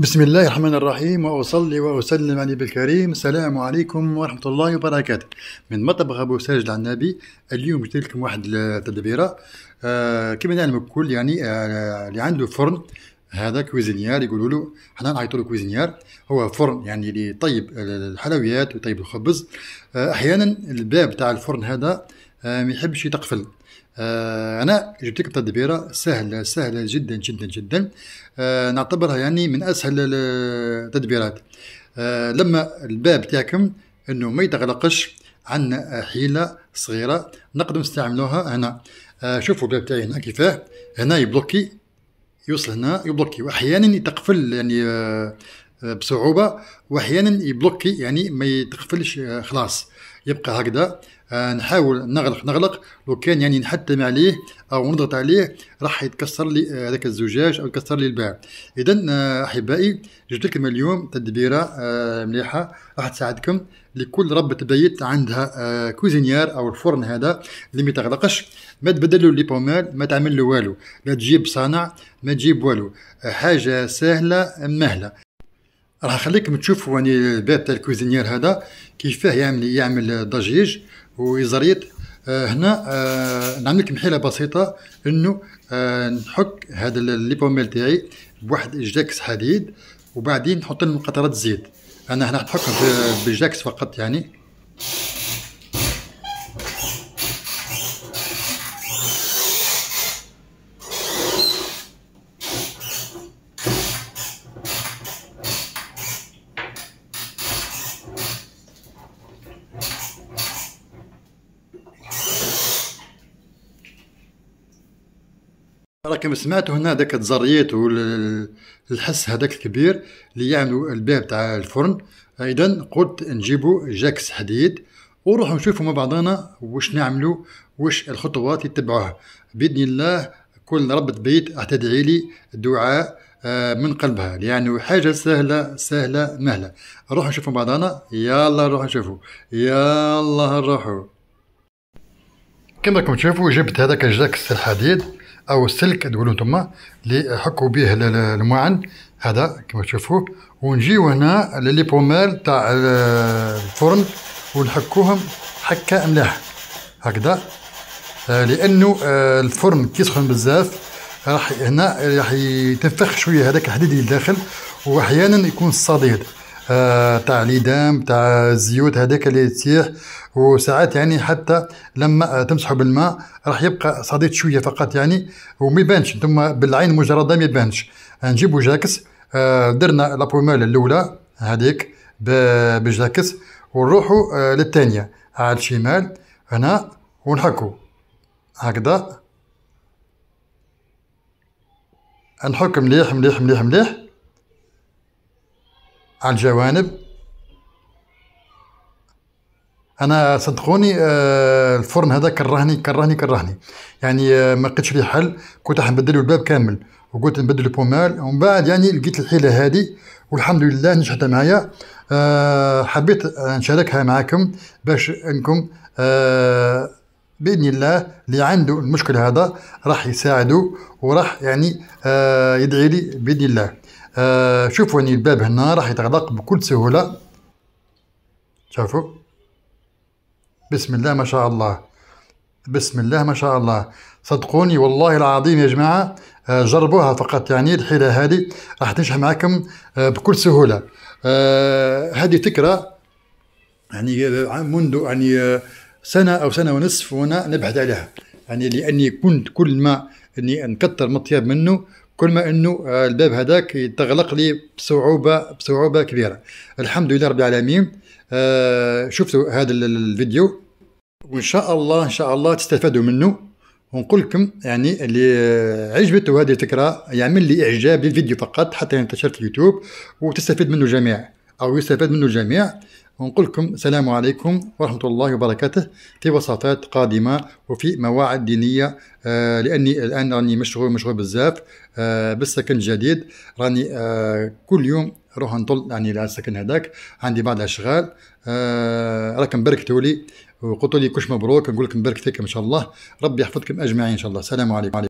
بسم الله الرحمن الرحيم وأصلي وأسلم على بالكريم السلام عليكم ورحمة الله وبركاته من مطبخ أبو ساجد العنابي اليوم جبت لكم واحد التدبيرة آه كما نعلم الكل يعني آه اللي عنده فرن هذا كويزينيار يقولوا له حنا نعيطوا له كويزينيار هو فرن يعني اللي يطيب الحلويات ويطيب الخبز آه احيانا الباب تاع الفرن هذا آه ما يحبش يتقفل آه، أنا جبت لك تدبيرة سهلة سهلة جدا جدا جدا آه، نعتبرها يعني من أسهل التدبيرات آه، لما الباب تاعكم أنه ما يتغلقش عندنا حيلة صغيرة نقدر نستعملوها هنا شوفوا الباب تاعي هنا كيفاه هنا يبلوكي يوصل هنا يبلوكي وأحيانا يتقفل يعني بصعوبه واحيانا يبلوكي يعني ما يتقفلش خلاص يبقى هكذا آه، نحاول نغلق نغلق لو كان يعني نحتم عليه او نضغط عليه راح يتكسر لي آه، هذاك الزجاج او يكسر لي الباب اذا آه، احبائي جبت لكم اليوم تدبيره مليحه راح تساعدكم لكل ربة بيت عندها كوزينيار او الفرن هذا اللي ما تغلقش ما تبدل له لي بومال ما تعمل له والو لا تجيب صانع ما تجيب والو حاجه سهله مهله راح نخليكم تشوفوا يعني الباب تاع الكوزينير هذا كيفاه يعمل يعمل ضجيج ووزاريه آه، هنا آه، نعمل لك محيله بسيطه انه آه، نحك هذا الليبوميل تاعي بواحد جاكس حديد وبعدين نحط لهم قطرات زيت انا هنا نحكهم بجاكس فقط يعني راكم سمعتوا هنا ذاك الزريت والحس هذاك الكبير اللي يعملوا الباب تاع الفرن اذا قلت نجيبوا جاكس حديد ونروحوا نشوفوا مع بعضنا واش نعملوا واش الخطوات يتبعوها باذن الله كل ربة بيت تدعي لي دعاء آه، من قلبها لأنه يعني حاجة سهلة سهلة مهلة نروحوا نشوفوا بعضنا يلا نروحوا نشوفوا يلا نروحوا كما راكم تشوفوا جبت هذاك الجاكس الحديد او السلك تقولوا تما اللي حكوا به المعن هذا كما تشوفوه ونجيو هنا لي بومال تاع الفرن ونحكوهم حكه ملاح هكذا آه، لانه آه، الفرن كي بزاف راح هنا راح يتنفخ شويه هذاك الحديد اللي داخل واحيانا يكون الصديد آه، تاع ليدام تاع الزيوت هذاك اللي تسيح وساعات يعني حتى لما تمسحوا بالماء راح يبقى صديت شويه فقط يعني وما يبانش ثم بالعين مجرده ما يبانش نجيبوا جاكس آه، درنا لابومال الاولى هذيك بجاكس ونروحوا آه، للثانيه على الشمال هنا ونحكوا هكذا نحك مليح مليح مليح مليح على الجوانب انا صدقوني آه، الفرن هذا كرهني كرهني كرهني يعني آه، ما لقيتش ليه حل كنت راح نبدل الباب كامل وقلت نبدل البومال ومن بعد يعني لقيت الحيله هذه والحمد لله نجحت معايا آه، حبيت نشاركها معاكم باش انكم باذن الله اللي عنده المشكل هذا راح يساعده وراح يعني آه يدعي لي باذن الله آه شوفوا يعني الباب هنا راح يتغلق بكل سهوله شوفوا بسم الله ما شاء الله بسم الله ما شاء الله صدقوني والله العظيم يا جماعه آه، جربوها فقط يعني الحيله هذه راح تنجح معكم آه، بكل سهوله آه، هذه فكره يعني منذ يعني سنه او سنه ونصف وانا نبحث عليها يعني لاني كنت كل ما اني نكثر مطياب منه كل ما انه آه، الباب هذاك يتغلق لي بصعوبه بصعوبه كبيره الحمد لله رب العالمين آه، شفتوا هذا الفيديو وان شاء الله ان شاء الله تستفادوا منه ونقول لكم يعني اللي عجبته هذه الفكره يعمل لي اعجاب للفيديو فقط حتى ينتشر في اليوتيوب وتستفيد منه الجميع أو يستفاد منه الجميع ونقول لكم السلام عليكم ورحمة الله وبركاته في وصفات قادمة وفي مواعد دينية آه، لأني الآن راني مشغول مشغول بزاف آه، بالسكن الجديد راني آه، كل يوم نروح نطل يعني على السكن هذاك عندي بعض الأشغال راكم بركتوا لي وقلتوا لي كلش مبروك نقول لكم بركتك إن شاء الله ربي يحفظكم أجمعين إن شاء الله السلام عليكم